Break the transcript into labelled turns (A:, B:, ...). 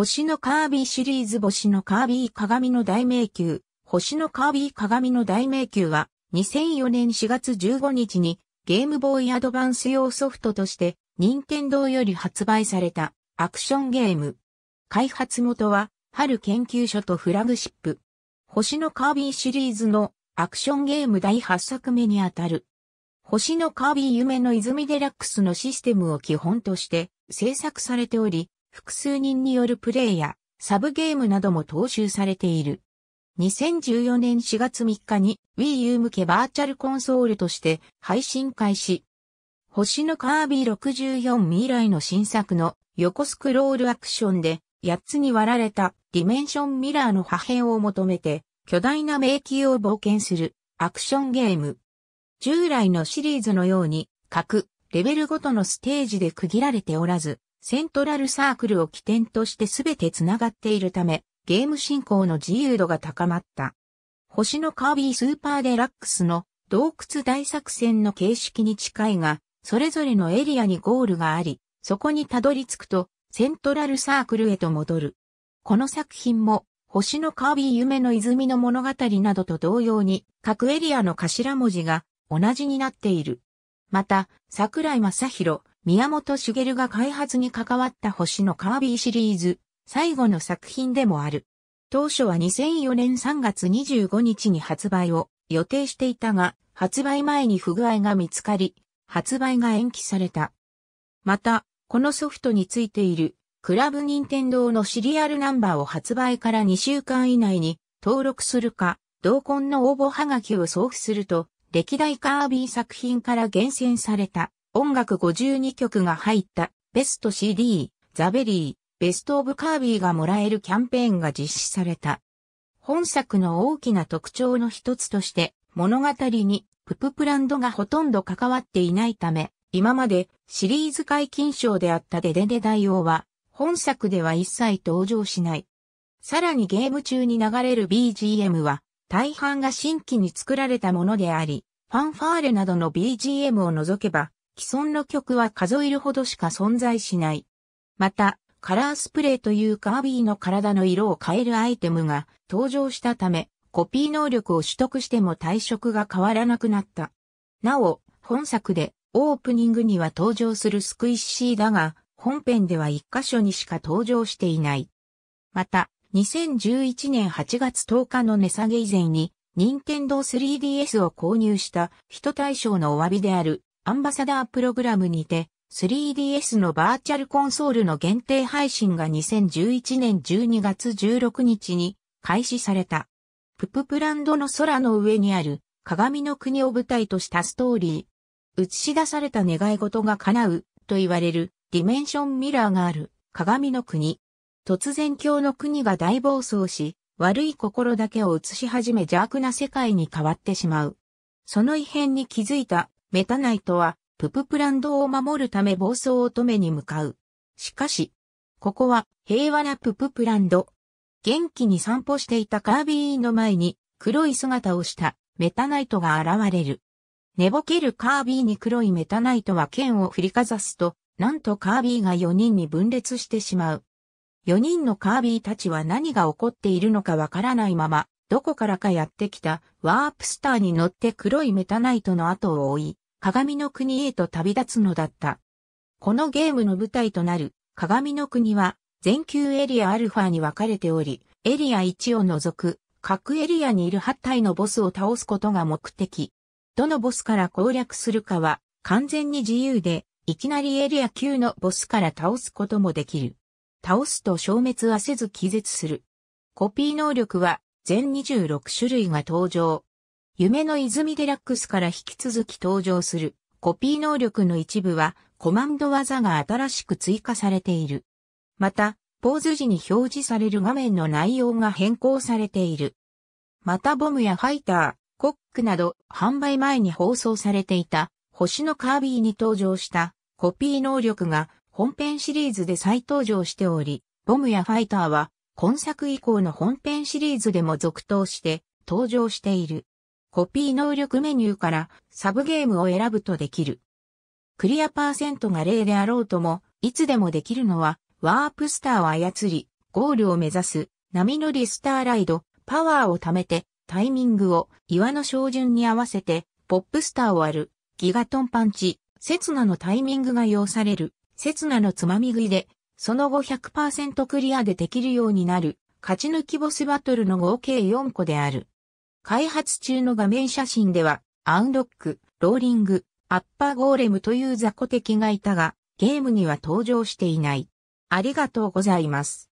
A: 星のカービィシリーズ星のカービィ鏡の大迷宮、星のカービィ鏡の大迷宮は、2004年4月15日にゲームボーイアドバンス用ソフトとして、任天堂より発売されたアクションゲーム。開発元は、春研究所とフラグシップ。星のカービィシリーズのアクションゲーム第8作目にあたる。星のカービィ夢の泉デラックスのシステムを基本として制作されており、複数人によるプレイやサブゲームなども踏襲されている。2014年4月3日に Wii U 向けバーチャルコンソールとして配信開始。星のカービィ64未来の新作の横スクロールアクションで8つに割られたディメンションミラーの破片を求めて巨大な迷宮を冒険するアクションゲーム。従来のシリーズのように各レベルごとのステージで区切られておらずセントラルサークルを起点として全て繋がっているため、ゲーム進行の自由度が高まった。星のカービィスーパーデラックスの洞窟大作戦の形式に近いが、それぞれのエリアにゴールがあり、そこにたどり着くと、セントラルサークルへと戻る。この作品も、星のカービィ夢の泉の物語などと同様に、各エリアの頭文字が同じになっている。また、桜井正宏、宮本茂が開発に関わった星のカービィシリーズ、最後の作品でもある。当初は2004年3月25日に発売を予定していたが、発売前に不具合が見つかり、発売が延期された。また、このソフトについている、クラブ任天堂のシリアルナンバーを発売から2週間以内に登録するか、同梱の応募はがきを送付すると、歴代カービィ作品から厳選された音楽52曲が入ったベスト CD、ザベリー、ベストオブカービィがもらえるキャンペーンが実施された。本作の大きな特徴の一つとして物語にプププランドがほとんど関わっていないため、今までシリーズ解禁賞であったデデデ大王は本作では一切登場しない。さらにゲーム中に流れる BGM は大半が新規に作られたものであり、ファンファーレなどの BGM を除けば既存の曲は数えるほどしか存在しない。また、カラースプレーというカービィの体の色を変えるアイテムが登場したため、コピー能力を取得しても退色が変わらなくなった。なお、本作でオープニングには登場するスクイッシーだが、本編では一箇所にしか登場していない。また、2011年8月10日の値下げ以前に、任天堂 3DS を購入した人対象のお詫びであるアンバサダープログラムにて、3DS のバーチャルコンソールの限定配信が2011年12月16日に開始された。プププランドの空の上にある鏡の国を舞台としたストーリー。映し出された願い事が叶うと言われるディメンションミラーがある鏡の国。突然今日の国が大暴走し、悪い心だけを映し始め邪悪な世界に変わってしまう。その異変に気づいたメタナイトは、プププランドを守るため暴走を止めに向かう。しかし、ここは平和なプププランド。元気に散歩していたカービィの前に黒い姿をしたメタナイトが現れる。寝ぼけるカービィに黒いメタナイトは剣を振りかざすと、なんとカービィが4人に分裂してしまう。4人のカービィたちは何が起こっているのかわからないまま、どこからかやってきたワープスターに乗って黒いメタナイトの後を追い、鏡の国へと旅立つのだった。このゲームの舞台となる鏡の国は全球エリアアルファに分かれており、エリア1を除く各エリアにいる8体のボスを倒すことが目的。どのボスから攻略するかは完全に自由で、いきなりエリア9のボスから倒すこともできる。倒すと消滅はせず気絶する。コピー能力は全26種類が登場。夢の泉デラックスから引き続き登場するコピー能力の一部はコマンド技が新しく追加されている。また、ポーズ時に表示される画面の内容が変更されている。またボムやファイター、コックなど販売前に放送されていた星のカービィに登場したコピー能力が本編シリーズで再登場しており、ボムやファイターは今作以降の本編シリーズでも続投して登場している。コピー能力メニューからサブゲームを選ぶとできる。クリアパーセントが0であろうとも、いつでもできるのは、ワープスターを操り、ゴールを目指す、波乗りスターライド、パワーを貯めて、タイミングを岩の照準に合わせて、ポップスターを割る、ギガトンパンチ、刹那のタイミングが要される、刹那のつまみ食いで、その後100%クリアでできるようになる、勝ち抜きボスバトルの合計4個である。開発中の画面写真では、アンロック、ローリング、アッパーゴーレムという雑魚敵がいたが、ゲームには登場していない。ありがとうございます。